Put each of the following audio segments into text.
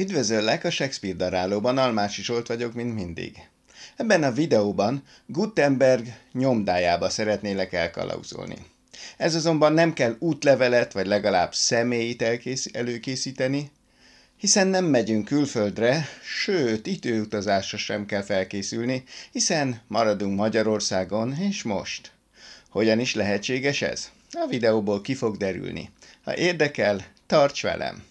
Üdvözöllek a Shakespeare darálóban, Almási Zsolt vagyok, mint mindig. Ebben a videóban Gutenberg nyomdájába szeretnélek elkalauzolni. Ez azonban nem kell útlevelet, vagy legalább személyit elkész- előkészíteni, hiszen nem megyünk külföldre, sőt, időutazásra sem kell felkészülni, hiszen maradunk Magyarországon, és most. Hogyan is lehetséges ez? A videóból ki fog derülni. Ha érdekel, tarts velem!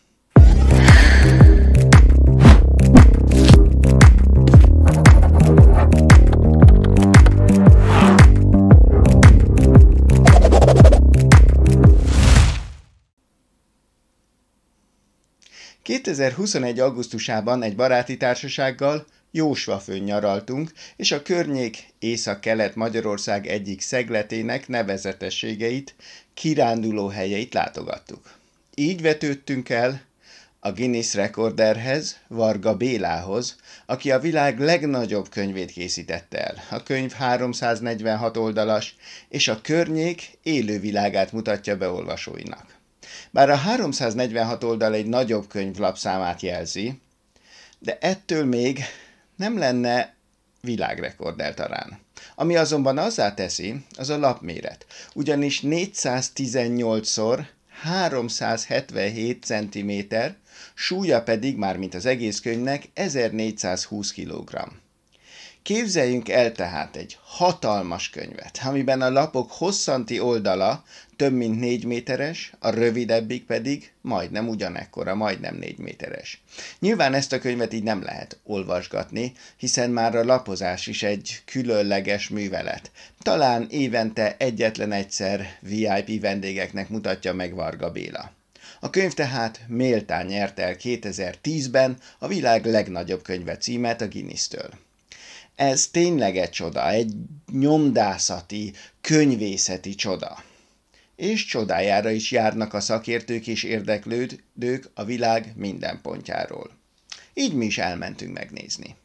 2021. augusztusában egy baráti társasággal Jósvafőn nyaraltunk, és a környék észak-kelet Magyarország egyik szegletének nevezetességeit, kiránduló helyeit látogattuk. Így vetődtünk el a Guinness rekorderhez, Varga Bélához, aki a világ legnagyobb könyvét készítette el. A könyv 346 oldalas, és a környék élővilágát mutatja be olvasóinak. Bár a 346 oldal egy nagyobb lapszámát jelzi, de ettől még nem lenne világrekord eltarán. Ami azonban azzá teszi, az a lapméret, ugyanis 418-szor 377 cm, súlya pedig, már mint az egész könyvnek, 1420 kg. Képzeljünk el tehát egy hatalmas könyvet, amiben a lapok hosszanti oldala több mint 4 méteres, a rövidebbik pedig majdnem ugyanekkora, majdnem 4 méteres. Nyilván ezt a könyvet így nem lehet olvasgatni, hiszen már a lapozás is egy különleges művelet. Talán évente egyetlen egyszer VIP vendégeknek mutatja meg Varga Béla. A könyv tehát méltán nyert el 2010-ben a világ legnagyobb könyve címet a Guinness-től ez tényleg egy csoda, egy nyomdászati, könyvészeti csoda és csodájára is járnak a szakértők és érdeklődők a világ minden pontjáról. Így mi is elmentünk megnézni.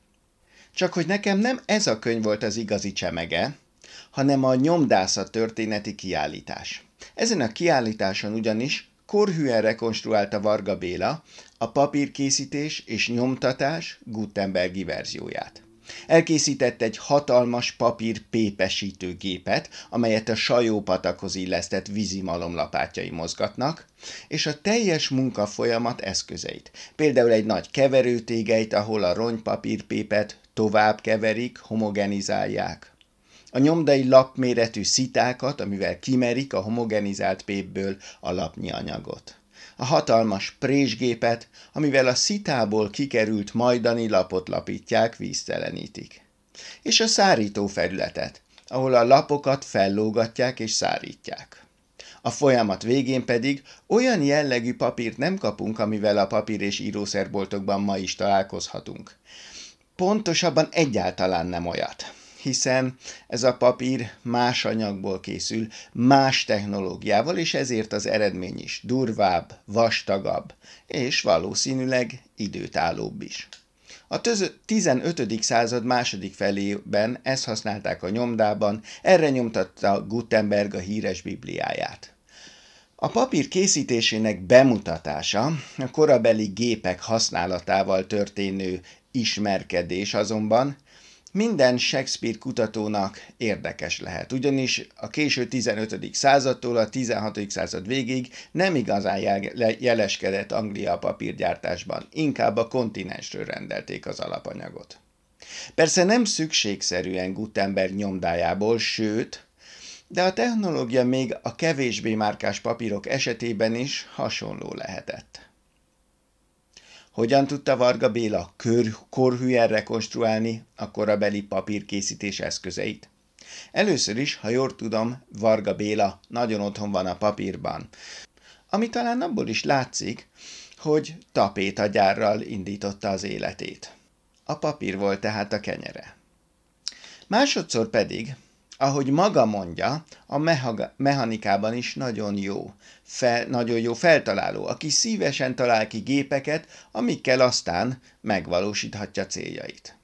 Csak hogy nekem nem ez a könyv volt az igazi csemege, hanem a nyomdászat történeti kiállítás. Ezen a kiállításon ugyanis korhűen rekonstruálta Varga Béla a papírkészítés és nyomtatás Gutenbergi verzióját. Elkészített egy hatalmas papír pépesítő gépet, amelyet a sajópatakhoz illesztett vízimalomlapátjai mozgatnak, és a teljes munkafolyamat eszközeit. Például egy nagy keverőtégeit, ahol a ronypapírpépet tovább keverik, homogenizálják. A nyomdai lapméretű szitákat, amivel kimerik a homogenizált pépből a lapnyi anyagot a hatalmas présgépet, amivel a szitából kikerült majdani lapot lapítják, víztelenítik. És a szárító felületet, ahol a lapokat fellógatják és szárítják. A folyamat végén pedig olyan jellegű papírt nem kapunk, amivel a papír és írószerboltokban ma is találkozhatunk. Pontosabban egyáltalán nem olyat hiszen ez a papír más anyagból készül, más technológiával, és ezért az eredmény is durvább, vastagabb, és valószínűleg időtállóbb is. A 15. század második felében ezt használták a nyomdában, erre nyomtatta Gutenberg a híres bibliáját. A papír készítésének bemutatása a korabeli gépek használatával történő ismerkedés azonban minden Shakespeare kutatónak érdekes lehet, ugyanis a késő 15. századtól a 16. század végig nem igazán jeleskedett Anglia a papírgyártásban, inkább a kontinensről rendelték az alapanyagot. Persze nem szükségszerűen Gutenberg nyomdájából, sőt, de a technológia még a kevésbé márkás papírok esetében is hasonló lehetett. Hogyan tudta Varga Béla kör, korhűen rekonstruálni a korabeli papírkészítés eszközeit? Először is, ha jól tudom, Varga Béla nagyon otthon van a papírban. Ami talán abból is látszik, hogy tapétagyárral indította az életét. A papír volt tehát a kenyere. Másodszor pedig ahogy maga mondja, a mechanikában is nagyon jó. Fel, nagyon jó feltaláló, aki szívesen talál ki gépeket, amikkel aztán megvalósíthatja céljait.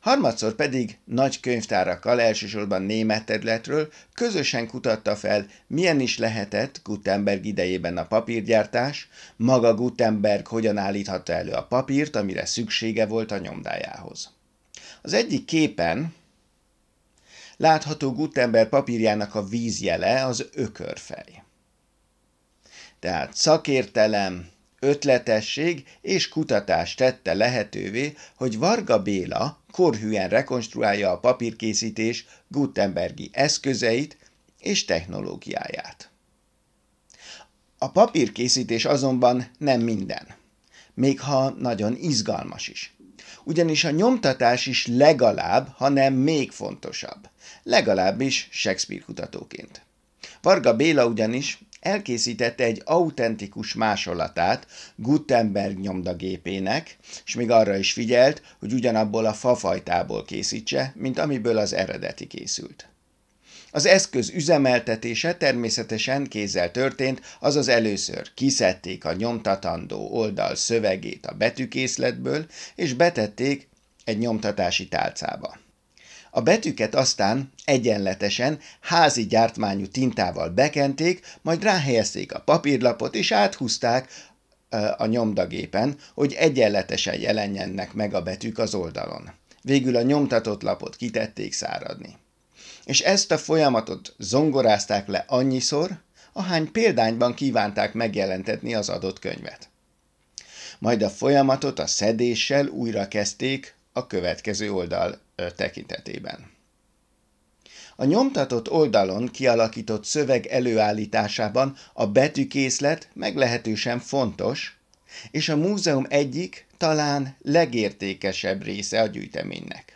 Harmadszor pedig nagy könyvtárakkal, elsősorban német területről, közösen kutatta fel, milyen is lehetett Gutenberg idejében a papírgyártás, maga Gutenberg hogyan állíthatta elő a papírt, amire szüksége volt a nyomdájához. Az egyik képen, Látható Gutenberg papírjának a vízjele az ökörfej. Tehát szakértelem, ötletesség és kutatás tette lehetővé, hogy Varga Béla korhűen rekonstruálja a papírkészítés Gutenbergi eszközeit és technológiáját. A papírkészítés azonban nem minden, még ha nagyon izgalmas is ugyanis a nyomtatás is legalább, hanem még fontosabb. Legalábbis Shakespeare kutatóként. Varga Béla ugyanis elkészítette egy autentikus másolatát Gutenberg nyomdagépének, és még arra is figyelt, hogy ugyanabból a fafajtából készítse, mint amiből az eredeti készült. Az eszköz üzemeltetése természetesen kézzel történt, azaz először kiszedték a nyomtatandó oldal szövegét a betűkészletből, és betették egy nyomtatási tálcába. A betűket aztán egyenletesen házi gyártmányú tintával bekenték, majd ráhelyezték a papírlapot és áthúzták a nyomdagépen, hogy egyenletesen jelenjenek meg a betűk az oldalon. Végül a nyomtatott lapot kitették száradni és ezt a folyamatot zongorázták le annyiszor, ahány példányban kívánták megjelentetni az adott könyvet. Majd a folyamatot a szedéssel újra kezdték a következő oldal tekintetében. A nyomtatott oldalon kialakított szöveg előállításában a betűkészlet meglehetősen fontos, és a múzeum egyik, talán legértékesebb része a gyűjteménynek.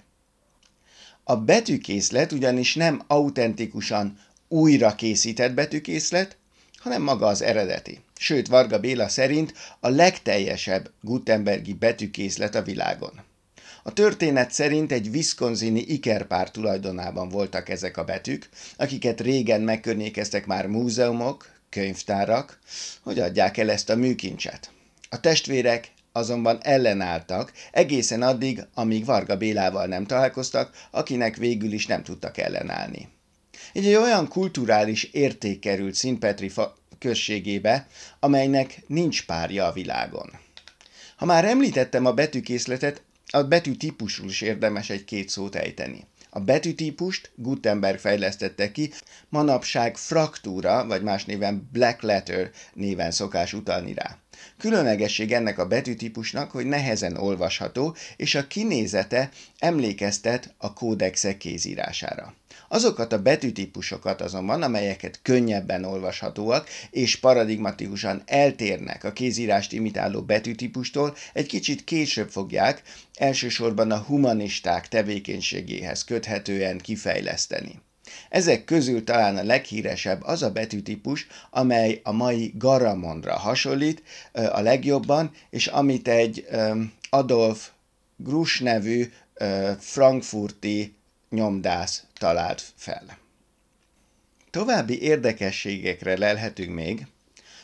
A betűkészlet ugyanis nem autentikusan újra készített betűkészlet, hanem maga az eredeti. Sőt, Varga Béla szerint a legteljesebb Gutenbergi betűkészlet a világon. A történet szerint egy viszkonzini ikerpár tulajdonában voltak ezek a betűk, akiket régen megkörnyékeztek már múzeumok, könyvtárak, hogy adják el ezt a műkincset. A testvérek azonban ellenálltak, egészen addig, amíg Varga Bélával nem találkoztak, akinek végül is nem tudtak ellenállni. egy olyan kulturális érték került Szintpetri községébe, amelynek nincs párja a világon. Ha már említettem a betűkészletet, a betűtípusról is érdemes egy-két szót ejteni. A betűtípust Gutenberg fejlesztette ki, manapság fraktúra, vagy más néven black letter néven szokás utalni rá. Különlegesség ennek a betűtípusnak, hogy nehezen olvasható, és a kinézete emlékeztet a kódexek kézírására. Azokat a betűtípusokat azonban, amelyeket könnyebben olvashatóak és paradigmatikusan eltérnek a kézírást imitáló betűtípustól, egy kicsit később fogják, elsősorban a humanisták tevékenységéhez köthetően kifejleszteni. Ezek közül talán a leghíresebb az a betűtípus, amely a mai garamondra hasonlít a legjobban, és amit egy Adolf Grus nevű frankfurti nyomdász talált fel. További érdekességekre lelhetünk még,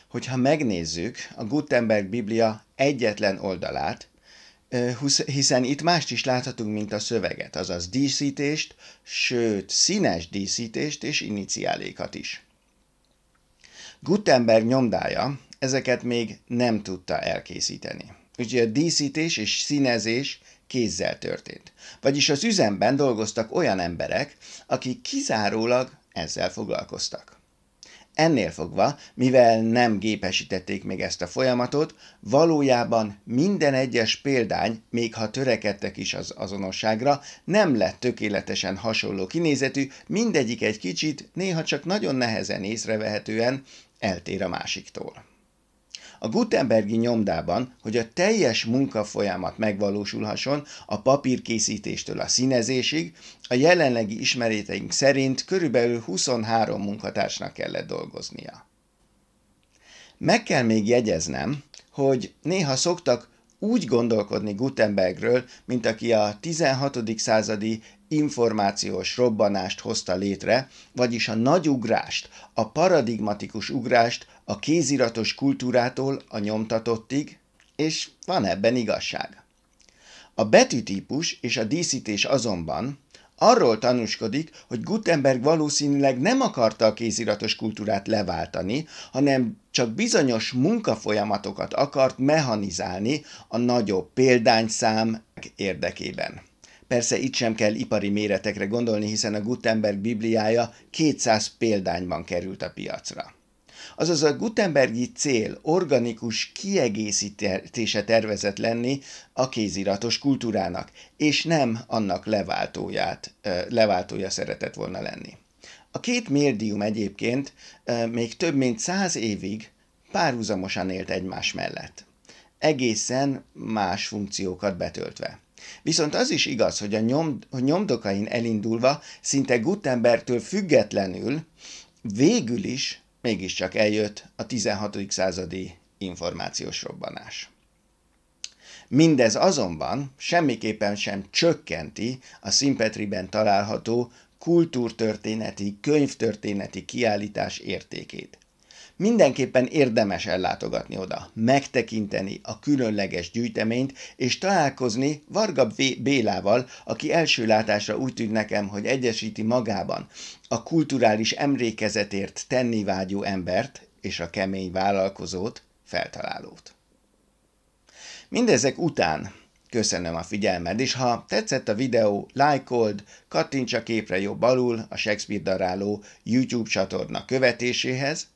hogyha megnézzük a Gutenberg Biblia egyetlen oldalát, hiszen itt mást is láthatunk, mint a szöveget, azaz díszítést, sőt színes díszítést és iniciálékat is. Gutenberg nyomdája ezeket még nem tudta elkészíteni. Úgyhogy a díszítés és színezés kézzel történt. Vagyis az üzemben dolgoztak olyan emberek, akik kizárólag ezzel foglalkoztak. Ennél fogva, mivel nem gépesítették még ezt a folyamatot, valójában minden egyes példány, még ha törekedtek is az azonosságra, nem lett tökéletesen hasonló kinézetű, mindegyik egy kicsit, néha csak nagyon nehezen észrevehetően eltér a másiktól. A Gutenbergi nyomdában, hogy a teljes munkafolyamat megvalósulhasson a papírkészítéstől a színezésig, a jelenlegi ismeréteink szerint körülbelül 23 munkatársnak kellett dolgoznia. Meg kell még jegyeznem, hogy néha szoktak úgy gondolkodni Gutenbergről, mint aki a 16. századi információs robbanást hozta létre, vagyis a nagy ugrást, a paradigmatikus ugrást a kéziratos kultúrától a nyomtatottig, és van ebben igazság. A betűtípus és a díszítés azonban, Arról tanúskodik, hogy Gutenberg valószínűleg nem akarta a kéziratos kultúrát leváltani, hanem csak bizonyos munkafolyamatokat akart mechanizálni a nagyobb példányszám érdekében. Persze itt sem kell ipari méretekre gondolni, hiszen a Gutenberg bibliája 200 példányban került a piacra azaz a Gutenbergi cél organikus kiegészítése tervezett lenni a kéziratos kultúrának, és nem annak leváltóját, leváltója szeretett volna lenni. A két médium egyébként még több mint száz évig párhuzamosan élt egymás mellett, egészen más funkciókat betöltve. Viszont az is igaz, hogy a nyom, nyomdokain elindulva, szinte Gutenbergtől függetlenül végül is mégiscsak eljött a 16. századi információs robbanás. Mindez azonban semmiképpen sem csökkenti a Szimpetriben található kultúrtörténeti, könyvtörténeti kiállítás értékét. Mindenképpen érdemes ellátogatni oda, megtekinteni a különleges gyűjteményt, és találkozni Varga v. Bélával, aki első látásra úgy tűnt nekem, hogy egyesíti magában a kulturális emlékezetért tenni vágyó embert és a kemény vállalkozót, feltalálót. Mindezek után Köszönöm a figyelmed, és ha tetszett a videó, lájkold, kattints a képre jobb alul a Shakespeare daráló YouTube csatorna követéséhez,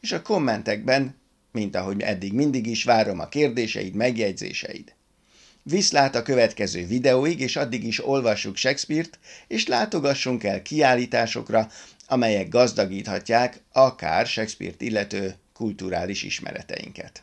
és a kommentekben, mint ahogy eddig mindig is várom a kérdéseid, megjegyzéseid. Viszlát a következő videóig, és addig is olvassuk Shakespeare-t, és látogassunk el kiállításokra, amelyek gazdagíthatják akár Shakespeare-t illető kulturális ismereteinket.